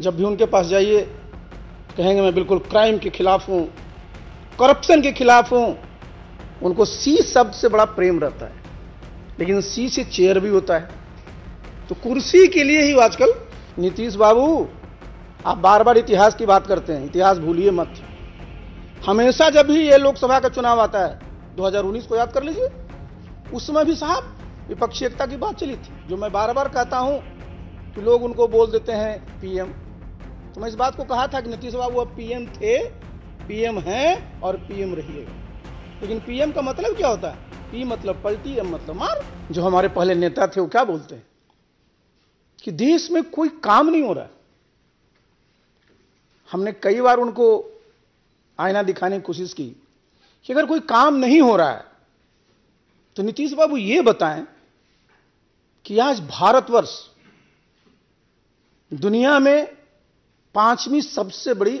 जब भी उनके पास जाइए कहेंगे मैं बिल्कुल क्राइम के खिलाफ हूँ करप्शन के खिलाफ हूँ उनको सी शब्द से बड़ा प्रेम रहता है लेकिन सी से चेयर भी होता है तो कुर्सी के लिए ही आजकल नीतीश बाबू आप बार बार इतिहास की बात करते हैं इतिहास भूलिए मत हमेशा जब भी ये लोकसभा का चुनाव आता है 2019 को याद कर लीजिए उसमें भी साहब विपक्षी एकता की बात चली थी जो मैं बार बार कहता हूँ कि लोग उनको बोल देते हैं पीएम तो मैं इस बात को कहा था कि नीतीश बाबू अब पीएम थे पीएम हैं और पीएम रहिएगा लेकिन पीएम का मतलब क्या होता है पी मतलब पलटी एम मतलब मार जो हमारे पहले नेता थे वो क्या बोलते हैं कि देश में कोई काम नहीं हो रहा हमने कई बार उनको आईना दिखाने की कोशिश की कि अगर कोई काम नहीं हो रहा है तो नीतीश बाबू ये बताएं कि आज भारतवर्ष दुनिया में पांचवी सबसे बड़ी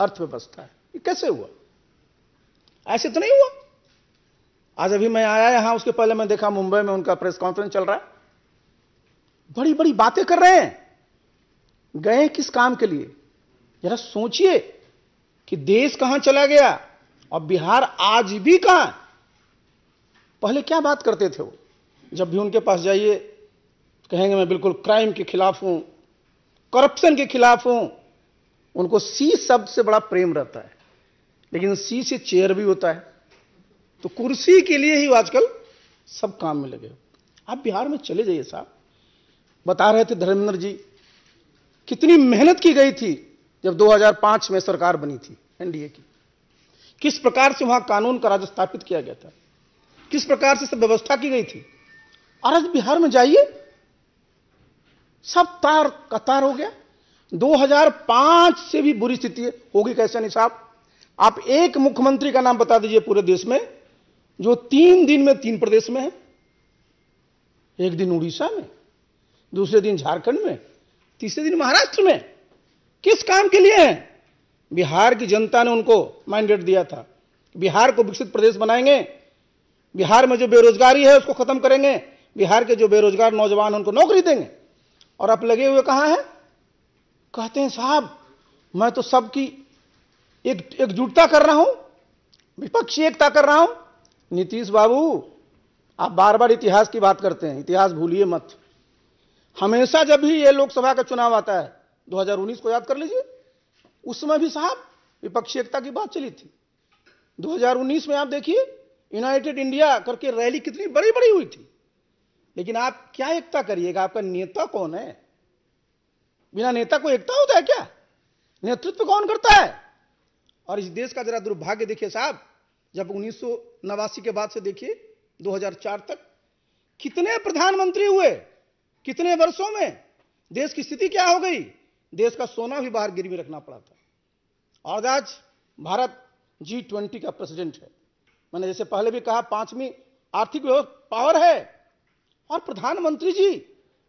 अर्थव्यवस्था है ये कैसे हुआ ऐसे तो नहीं हुआ आज अभी मैं आया यहां उसके पहले मैं देखा मुंबई में उनका प्रेस कॉन्फ्रेंस चल रहा है बड़ी बड़ी बातें कर रहे हैं गए किस काम के लिए जरा सोचिए कि देश कहां चला गया और बिहार आज भी कहां पहले क्या बात करते थे वो जब भी उनके पास जाइए कहेंगे मैं बिल्कुल क्राइम के खिलाफ हूं करप्शन के खिलाफ हूं उनको सी शब्द से बड़ा प्रेम रहता है लेकिन सी से चेयर भी होता है तो कुर्सी के लिए ही आजकल सब काम में लगे हो आप बिहार में चले जाइए साहब बता रहे थे धर्मेंद्र जी कितनी मेहनत की गई थी जब 2005 में सरकार बनी थी एनडीए की किस प्रकार से वहां कानून का राज्य स्थापित किया गया था किस प्रकार से सब व्यवस्था की गई थी और आज बिहार में जाइए सब तार कतार हो गया 2005 से भी बुरी स्थिति होगी कैसे नहीं साहब आप एक मुख्यमंत्री का नाम बता दीजिए पूरे देश में जो तीन दिन में तीन प्रदेश में है एक दिन उड़ीसा में दूसरे दिन झारखंड में तीसरे दिन महाराष्ट्र में किस काम के लिए है बिहार की जनता ने उनको मैंडेट दिया था बिहार को विकसित प्रदेश बनाएंगे बिहार में जो बेरोजगारी है उसको खत्म करेंगे बिहार के जो बेरोजगार नौजवान उनको नौकरी देंगे और आप लगे हुए कहां हैं कहते हैं साहब मैं तो सबकी एक एकजुटता कर रहा हूं विपक्षी एकता कर रहा हूं नीतीश बाबू आप बार बार इतिहास की बात करते हैं इतिहास भूलिए मत हमेशा जब भी ये लोकसभा का चुनाव आता है 2019 को याद कर लीजिए उस समय भी साहब विपक्षी एकता की बात चली थी 2019 में आप देखिए यूनाइटेड इंडिया करके रैली कितनी बड़ी बड़ी हुई थी लेकिन आप क्या एकता करिएगा आपका नेता कौन है बिना नेता को एकता होता है क्या नेतृत्व कौन करता है और इस देश का जरा दुर्भाग्य देखिए साहब जब उन्नीस के बाद से देखिए 2004 तक कितने प्रधानमंत्री हुए कितने वर्षों में देश की स्थिति क्या हो गई देश का सोना भी बाहर गिरवी रखना पड़ा था और आज भारत जी ट्वेंटी का प्रेसिडेंट है मैंने जैसे पहले भी कहा पांचवी आर्थिक पावर है और प्रधानमंत्री जी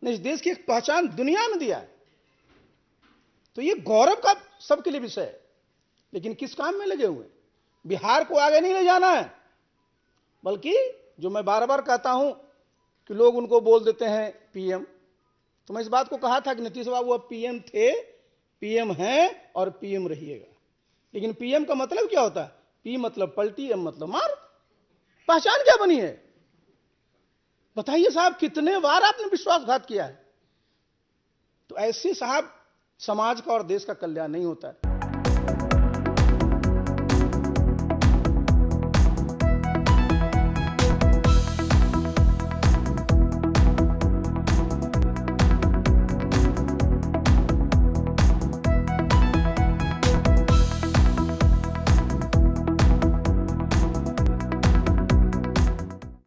ने इस देश की एक पहचान दुनिया में दिया है तो ये गौरव का सबके लिए विषय है लेकिन किस काम में लगे हुए बिहार को आगे नहीं ले जाना है बल्कि जो मैं बार बार कहता हूं कि लोग उनको बोल देते हैं पीएम तो मैं इस बात को कहा था कि नीतीश बाबू अब पीएम थे पीएम हैं और पीएम रहिएगा लेकिन पीएम का मतलब क्या होता है पी मतलब पलटी एम मतलब मार पहचान क्या बनी है बताइए साहब कितने बार आपने विश्वासघात किया है तो ऐसे साहब समाज का और देश का कल्याण नहीं होता है